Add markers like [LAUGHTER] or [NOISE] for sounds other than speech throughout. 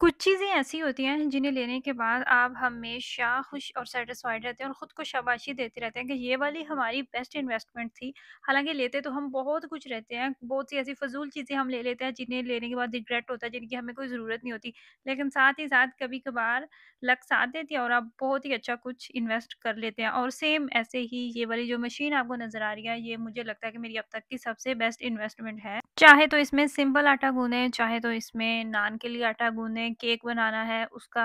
कुछ चीज़ें ऐसी होती हैं जिन्हें लेने के बाद आप हमेशा खुश और सेटिस्फाइड रहते हैं और ख़ुद को शाबाशी देते रहते हैं कि ये वाली हमारी बेस्ट इन्वेस्टमेंट थी। हालांकि लेते तो हम बहुत कुछ रहते हैं, बहुत सी ऐसी फजूल चीज़ें हम ले लेते हैं जिन्हें लेने के बाद रिग्रेट होता है, जिनकी हमें कोई ज़रूरत नहीं होती। लेकिन साथ ही साथ कभी-कभार लक साथ देती है और आप बहुत ही अच्छा कुछ इन्वेस्ट कर लेते हैं और सेम ऐसे ही ये वाली जो मशीन आपको नज़र आ रही है, ये मुझे लगता है कि मेरी अब तक की सबसे बेस्ट इन्वेस्टमेंट है। चाहे तो इसमें सिंपल आटा गूँधें, चाहे तो इसमें नान के लिए आटा गूँधें, केक बनाना है उसका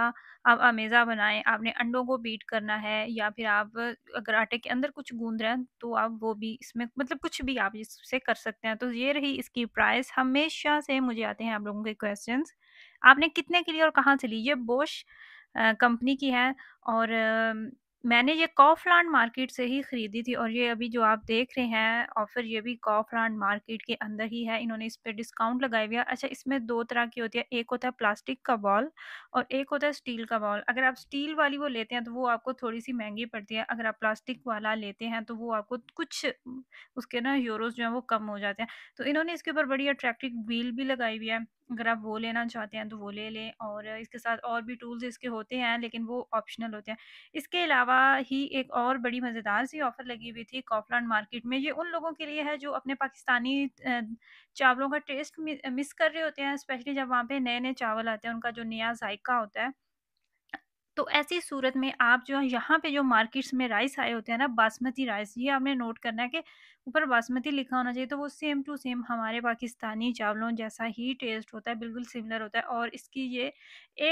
आप अमेज़ा बनाएं आपने अंडों को बीट करना है या फिर आप अगर आटे के अंदर कुछ गूँध रहे हैं, तो आप वो भी इसमें मतलब कुछ भी आप इससे कर सकते हैं। तो ये रही इसकी प्राइस, हमेशा से मुझे आते हैं आप लोगों के क्वेश्चन आपने कितने के लिए और कहाँ से ली? ये बोश कंपनी की है और मैंने ये कॉफ लैंड मार्केट से ही ख़रीदी थी और ये अभी जो आप देख रहे हैं ऑफ़र ये भी कॉफ लैंड मार्केट के अंदर ही है इन्होंने इस पर डिस्काउंट लगाया हुआ है अच्छा इसमें दो तरह की होती है एक होता है प्लास्टिक का बॉल और एक होता है स्टील का बॉल अगर आप स्टील वाली वो लेते हैं तो वो आपको थोड़ी सी महंगी पड़ती है अगर आप प्लास्टिक वाला लेते हैं तो वो आपको कुछ उसके ना यूरोज़ जो है वो कम हो जाते हैं तो इन्होंने इसके ऊपर बड़ी अट्रैक्टिव व्हील भी लगाई हुई है अगर आप वो लेना चाहते हैं तो वो ले लें और इसके साथ और भी टूल्स इसके होते हैं लेकिन वो ऑप्शनल होते हैं इसके अलावा ही एक और बड़ी मज़ेदार सी ऑफ़र लगी हुई थी कॉफलैंड मार्केट में ये उन लोगों के लिए है जो अपने पाकिस्तानी चावलों का टेस्ट मिस कर रहे होते हैं स्पेशली जब वहाँ पर नए नए चावल आते हैं उनका जो नया जायका होता है तो ऐसी सूरत में आप जो है यहाँ पे जो मार्केट्स में राइस आए होते हैं ना बासमती राइस ये आपने नोट करना है कि ऊपर बासमती लिखा होना चाहिए तो वो सेम टू सेम हमारे पाकिस्तानी चावलों जैसा ही टेस्ट होता है बिल्कुल सिमिलर होता है और इसकी ये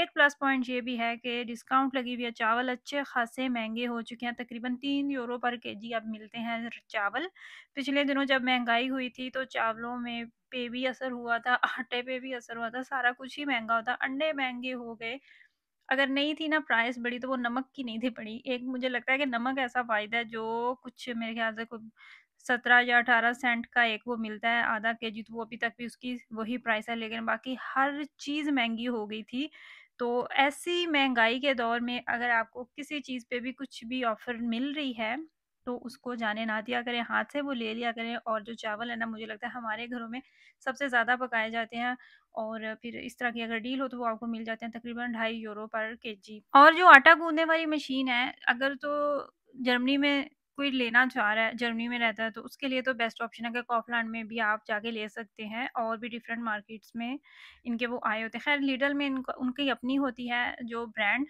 एक प्लस पॉइंट ये भी है कि डिस्काउंट लगी हुई है चावल अच्छे खासे महंगे हो चुके हैं तकरीबन तीन यूरो पर के जी अब मिलते हैं चावल पिछले दिनों जब महंगाई हुई थी तो चावलों में पे भी असर हुआ था आटे पे भी असर हुआ था सारा कुछ ही महंगा होता अंडे महंगे हो गए अगर नहीं थी ना प्राइस बड़ी तो वो नमक की नहीं थी पड़ी एक मुझे लगता है कि नमक ऐसा फ़ायदा है जो कुछ मेरे ख्याल से कुछ सत्रह या अठारह सेंट का एक वो मिलता है आधा के जी तो वो अभी तक भी उसकी वही प्राइस है लेकिन बाकी हर चीज़ महंगी हो गई थी तो ऐसी महंगाई के दौर में अगर आपको किसी चीज़ पे भी कुछ भी ऑफ़र मिल रही है तो उसको जाने ना दिया करें हाथ से वो ले लिया करें और जो चावल है ना मुझे लगता है हमारे घरों में सबसे ज़्यादा पकाए जाते हैं और फिर इस तरह की अगर डील हो तो वो आपको मिल जाते हैं तकरीबन ढाई यूरो पर के जी और जो आटा गूंदने वाली मशीन है अगर तो जर्मनी में कोई लेना चाह रहा है जर्मनी में रहता है तो उसके लिए तो बेस्ट ऑप्शन है कि कॉफलैंड में भी आप जाके ले सकते हैं और भी डिफरेंट मार्केट्स में इनके वो आए होते हैं खैर लीडल में इनका उनकी अपनी होती है जो ब्रांड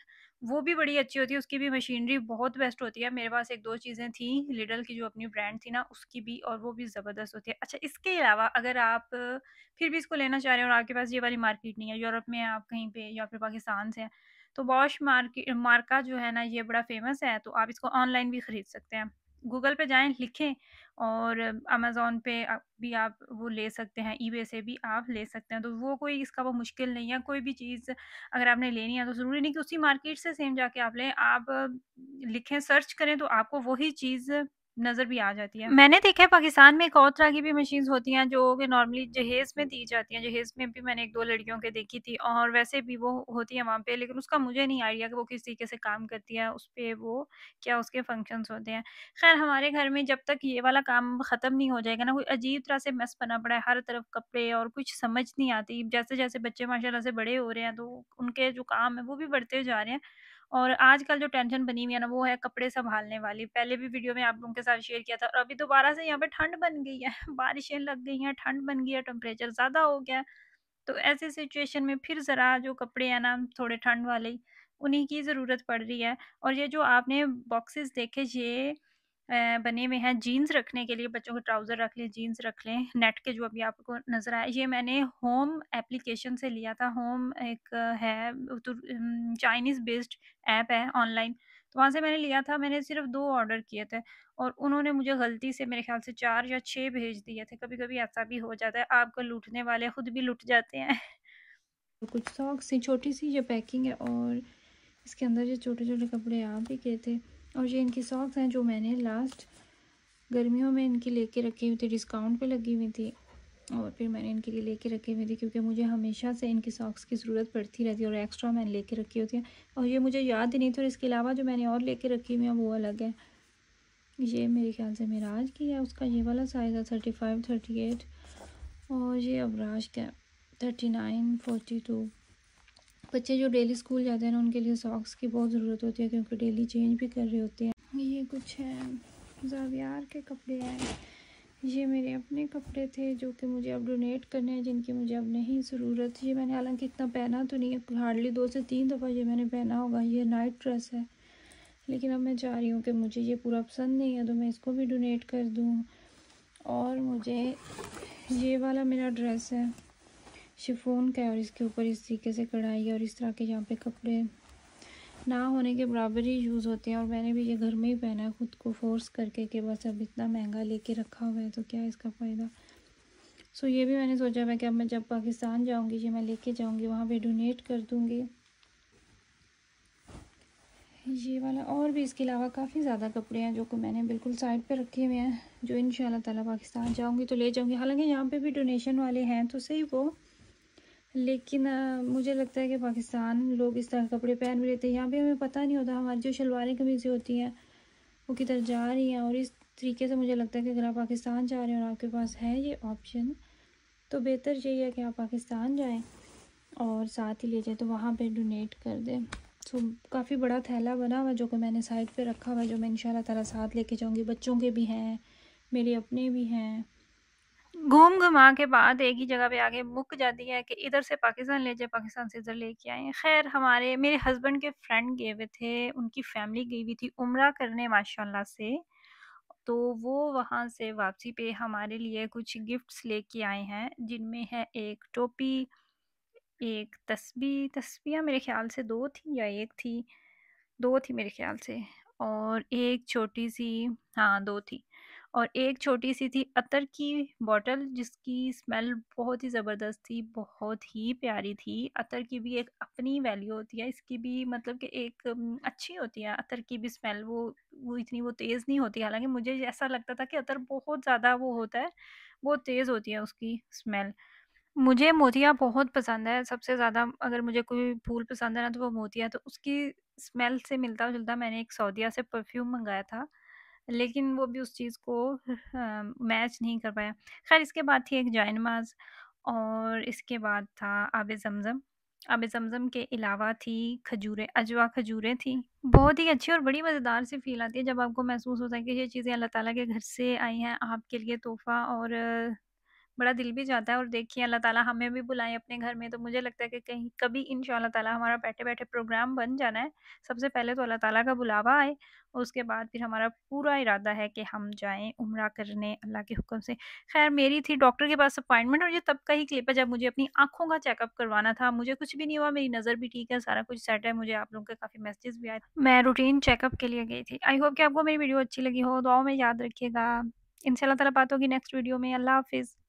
वो भी बड़ी अच्छी होती है उसकी भी मशीनरी बहुत बेस्ट होती है मेरे पास एक दो चीज़ें थी लिडल की जो अपनी ब्रांड थी ना उसकी भी और वो भी ज़बरदस्त होती है अच्छा इसके अलावा अगर आप फिर भी इसको लेना चाह रहे हैं और आपके पास ये वाली मार्केट नहीं है यूरोप में आप कहीं पे या फिर पाकिस्तान से हैं तो बॉश मार्के मार्का जो है ना ये बड़ा फेमस है तो आप इसको ऑनलाइन भी ख़रीद सकते हैं गूगल पे जाएं लिखें और अमेज़ोन पे भी आप वो ले सकते हैं ई से भी आप ले सकते हैं तो वो कोई इसका वो मुश्किल नहीं है कोई भी चीज़ अगर आपने लेनी है तो ज़रूरी नहीं कि उसी मार्केट से सेम जाके आप लें आप लिखें सर्च करें तो आपको वही चीज़ नजर भी आ जाती है मैंने देखा है पाकिस्तान में एक और तरह की भी मशीन होती हैं जो कि नॉर्मली जहेज में दी जाती हैं जहेज में भी मैंने एक दो लड़कियों के देखी थी और वैसे भी वो होती है वहाँ पे लेकिन उसका मुझे नहीं आइडिया कि वो किस तरीके से काम करती है उस पर वो क्या उसके फंक्शन होते हैं खैर हमारे घर में जब तक ये वाला काम ख़त्म नहीं हो जाएगा ना कोई अजीब तरह से मस बना पड़ा है हर तरफ कपड़े और कुछ समझ नहीं आती जैसे जैसे बच्चे माशाला से बड़े हो रहे हैं तो उनके जो काम है वो भी बढ़ते जा रहे हैं और आजकल जो टेंशन बनी हुई है ना वो है कपड़े संभालने वाली पहले भी वीडियो में आप लोगों के साथ शेयर किया था और अभी दोबारा से यहाँ पे ठंड बन गई है [LAUGHS] बारिशें लग गई हैं ठंड बन गई है टेम्परेचर ज़्यादा हो गया तो ऐसे सिचुएशन में फिर ज़रा जो कपड़े हैं ना थोड़े ठंड वाले उन्हीं की ज़रूरत पड़ रही है और ये जो आपने बॉक्सेस देखे ये बने हुए हैं जीन्स रखने के लिए बच्चों के ट्राउज़र रख लें जीन्स रख लें नेट के जो अभी आपको नज़र आए ये मैंने होम एप्लीकेशन से लिया था होम एक है चाइनीज़ बेस्ड ऐप है ऑनलाइन तो वहाँ से मैंने लिया था मैंने सिर्फ दो ऑर्डर किए थे और उन्होंने मुझे गलती से मेरे ख्याल से चार या छः भेज दिए थे कभी कभी ऐसा भी हो जाता है आपको लूटने वाले ख़ुद भी लूट जाते हैं तो कुछ सॉक्स से छोटी सी ये पैकिंग है और इसके अंदर जो छोटे छोटे कपड़े आ भी गए थे और ये इनकी सॉक्स हैं जो मैंने लास्ट गर्मियों में इनकी लेके रखी हुई थी डिस्काउंट पे लगी हुई थी और फिर मैंने इनके लिए लेके रखी हुई थी क्योंकि मुझे हमेशा से इनकी सॉक्स की ज़रूरत पड़ती रहती है और एक्स्ट्रा मैंने लेके रखी होती है और ये मुझे याद ही नहीं थी और इसके अलावा जो मैंने और लेके रखी हुई है वो अलग है ये मेरे ख्याल से मेराज की है उसका ये वाला साइज़ है थर्टी फाइव थर्टी एट और ये अबराज का थर्टी नाइन फोर्टी टू बच्चे जो डेली स्कूल जाते हैं ना उनके लिए सॉक्स की बहुत ज़रूरत होती है क्योंकि डेली चेंज भी कर रहे होते हैं ये कुछ है जावियार के कपड़े हैं ये मेरे अपने कपड़े थे जो कि मुझे अब डोनेट करने हैं जिनकी मुझे अब नहीं ज़रूरत ये मैंने हालांकि इतना पहना तो नहीं है हार्डली दो से तीन दफ़ा ये मैंने पहना होगा ये नाइट ड्रेस है लेकिन अब मैं चाह रही हूँ कि मुझे ये पूरा पसंद नहीं है तो मैं इसको भी डोनेट कर दूँ और मुझे ये वाला मेरा ड्रेस है शिफोन का है और इसके ऊपर इस तरीके से कढ़ाई है और इस तरह के यहाँ पे कपड़े ना होने के बराबर ही यूज़ होते हैं और मैंने भी ये घर में ही पहना है ख़ुद को फोर्स करके कि बस अब इतना महंगा लेके रखा हुआ है तो क्या इसका फ़ायदा सो ये भी मैंने सोचा मैं कि अब मैं जब पाकिस्तान जाऊँगी ये मैं ले कर जाऊँगी वहाँ पर डोनेट कर दूँगी ये वाला और भी इसके अलावा काफ़ी ज़्यादा कपड़े हैं जो कि मैंने बिल्कुल साइड पे रखे हुए हैं जो इन ताला पाकिस्तान जाऊँगी तो ले जाऊँगी हालांकि यहाँ पे भी डोनेशन वाले हैं तो सही वो लेकिन आ, मुझे लगता है कि पाकिस्तान लोग इस तरह कपड़े पहन भी लेते हैं यहाँ पे हमें पता नहीं होता हमारी जो शलवारें कमीज़ें होती हैं वो किधर जा रही हैं और इस तरीके से मुझे लगता है कि अगर आप पाकिस्तान जा रहे हैं और आपके पास है ये ऑप्शन तो बेहतर यही है कि आप पाकिस्तान जाएँ और साथ ही ले जाएँ तो वहाँ पर डोनेट कर दें सो काफ़ी बड़ा थैला बना हुआ जो कि मैंने साइड पर रखा हुआ है जो मैं इन शाला साथ लेके जाऊँगी बच्चों के भी हैं मेरे अपने भी हैं घूम घुमा के बाद एक ही जगह पे आगे मुक जाती है कि इधर से पाकिस्तान ले जाए पाकिस्तान से इधर लेके आए खैर हमारे मेरे हस्बैंड के फ्रेंड गए हुए थे उनकी फैमिली गई हुई थी उम्र करने माशाल्लाह से तो वो वहाँ से वापसी पे हमारे लिए कुछ गिफ्ट्स लेके आए हैं जिनमें है एक टोपी एक तस्बी तस्बियाँ मेरे ख्याल से दो थी या एक थी दो थी मेरे ख्याल से और एक छोटी सी हाँ दो थी और एक छोटी सी थी अतर की बॉटल जिसकी स्मेल बहुत ही ज़बरदस्त थी बहुत ही प्यारी थी अतर की भी एक अपनी वैल्यू होती है इसकी भी मतलब कि एक अच्छी होती है अतर की भी स्मेल वो वो इतनी वो तेज़ नहीं होती हालांकि मुझे ऐसा लगता था कि अतर बहुत ज़्यादा वो होता है बहुत तेज़ होती है उसकी स्मेल मुझे मोतिया बहुत पसंद है सबसे ज़्यादा अगर मुझे कोई फूल पसंद है ना तो वो मोतिया तो उसकी स्मेल से मिलता जुलता मैंने एक सऊदिया से परफ्यूम मंगाया था लेकिन वो भी उस चीज़ को हाँ, मैच नहीं कर पाया खैर इसके बाद थी एक जाय नमाज और इसके बाद था आब जमज़म आब जमज़म के अलावा थी खजूरें अजवा खजूरें थी बहुत ही अच्छी और बड़ी मज़ेदार सी फील आती है जब आपको महसूस होता है कि ये चीज़ें अल्लाह ताला के घर से आई हैं आपके लिए तोहफ़ा और बड़ा दिल भी जाता है और देखिए अल्लाह ताला हमें भी बुलाएं अपने घर में तो मुझे लगता है कि कहीं कभी इन ताला हमारा बैठे-बैठे प्रोग्राम बन जाना है। सबसे पहले तो अल्लाह ताला का बुलावा आए और उसके बाद फिर हमारा पूरा इरादा है कि हम जाएं उम्रा करने अल्लाह के हुक्म से। ख़ैर मेरी थी डॉक्टर के पास अपॉइंटमेंट और ये तब का ही क्लिप है जब मुझे अपनी आँखों का चेकअप करवाना था। मुझे कुछ भी नहीं हुआ, मेरी नज़र भी ठीक है, सारा कुछ सेट है। मुझे आप लोगों के काफ़ी मैसेज भी आए। मैं रूटीन चेकअप के लिए गई थी। आई होप कि आपको मेरी वीडियो अच्छी लगी हो। दुआओं में याद रखिएगा। इंशाल्लाह ताला बात होगी नेक्स्ट वीडियो में। अल्लाह हाफ़िज़।